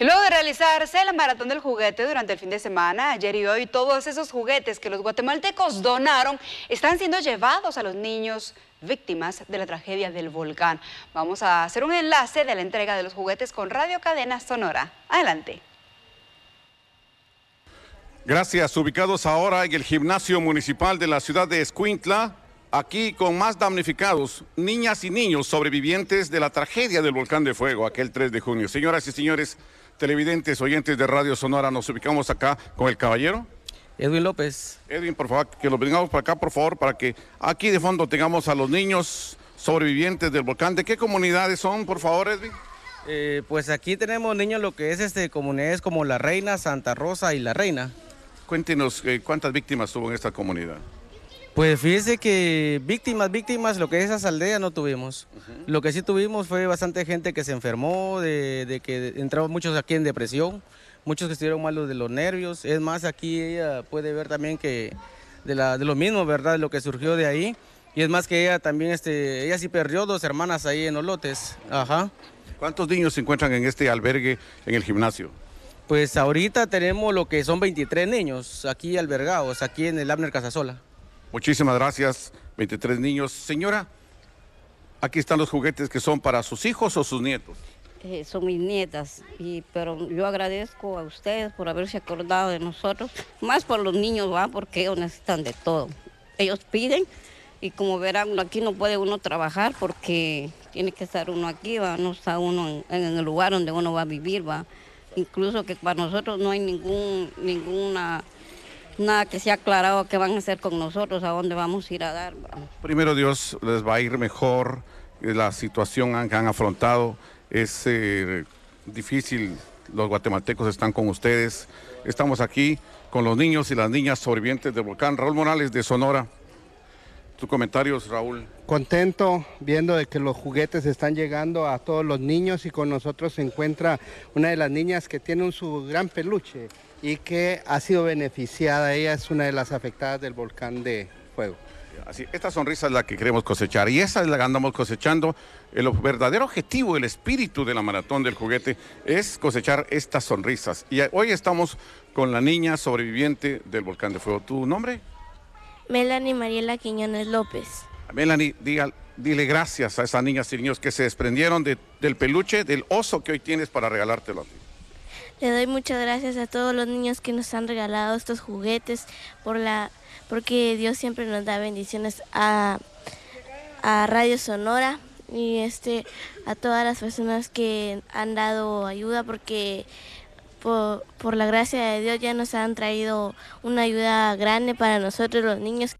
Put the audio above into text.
Y luego de realizarse la maratón del juguete durante el fin de semana, ayer y hoy, todos esos juguetes que los guatemaltecos donaron están siendo llevados a los niños víctimas de la tragedia del volcán. Vamos a hacer un enlace de la entrega de los juguetes con Radio Cadena Sonora. Adelante. Gracias. Ubicados ahora en el gimnasio municipal de la ciudad de Escuintla, aquí con más damnificados, niñas y niños sobrevivientes de la tragedia del volcán de fuego aquel 3 de junio. Señoras y señores, televidentes, oyentes de Radio Sonora, nos ubicamos acá con el caballero. Edwin López. Edwin, por favor, que lo vengamos para acá, por favor, para que aquí de fondo tengamos a los niños sobrevivientes del volcán. ¿De qué comunidades son, por favor, Edwin? Eh, pues aquí tenemos niños lo que es este comunidades como La Reina, Santa Rosa y La Reina. Cuéntenos eh, cuántas víctimas tuvo en esta comunidad. Pues fíjese que víctimas, víctimas, lo que esas aldeas no tuvimos. Lo que sí tuvimos fue bastante gente que se enfermó, de, que entraban muchos aquí en depresión, muchos que estuvieron malos de los nervios. Es más, aquí ella puede ver también que de, la, de lo mismo, ¿verdad? lo que surgió de ahí. Y es más que ella también, este, ella sí perdió dos hermanas ahí en Olotes. Ajá. ¿Cuántos niños se encuentran en este albergue, en el gimnasio? Pues ahorita tenemos lo que son 23 niños aquí albergados, aquí en el Abner Casasola. Muchísimas gracias, 23 niños. Señora, aquí están los juguetes que son para sus hijos o sus nietos. Eh, son mis nietas, y, pero yo agradezco a ustedes por haberse acordado de nosotros, más por los niños, va, porque ellos necesitan de todo. Ellos piden y como verán, aquí no puede uno trabajar porque tiene que estar uno aquí, va, no está uno en, en el lugar donde uno va a vivir, va. Incluso que para nosotros no hay ningún, ninguna nada que se ha aclarado qué van a hacer con nosotros, a dónde vamos a ir a dar. Primero Dios les va a ir mejor, eh, la situación que han afrontado es eh, difícil, los guatemaltecos están con ustedes, estamos aquí con los niños y las niñas sobrevivientes del volcán. Raúl Morales de Sonora. Tus comentarios, Raúl. Contento viendo de que los juguetes están llegando a todos los niños y con nosotros se encuentra una de las niñas que tiene un, su gran peluche y que ha sido beneficiada. Ella es una de las afectadas del volcán de fuego. Así, esta sonrisa es la que queremos cosechar y esa es la que andamos cosechando. El verdadero objetivo, el espíritu de la maratón del juguete es cosechar estas sonrisas. Y hoy estamos con la niña sobreviviente del volcán de fuego. ¿Tu nombre? Melanie Mariela Quiñones López. Melanie, dile gracias a esas niñas y niños que se desprendieron del peluche, del oso que hoy tienes para regalártelo. a ti. Le doy muchas gracias a todos los niños que nos han regalado estos juguetes por la, porque Dios siempre nos da bendiciones a, Radio Sonora y este a todas las personas que han dado ayuda porque por, por la gracia de Dios ya nos han traído una ayuda grande para nosotros los niños.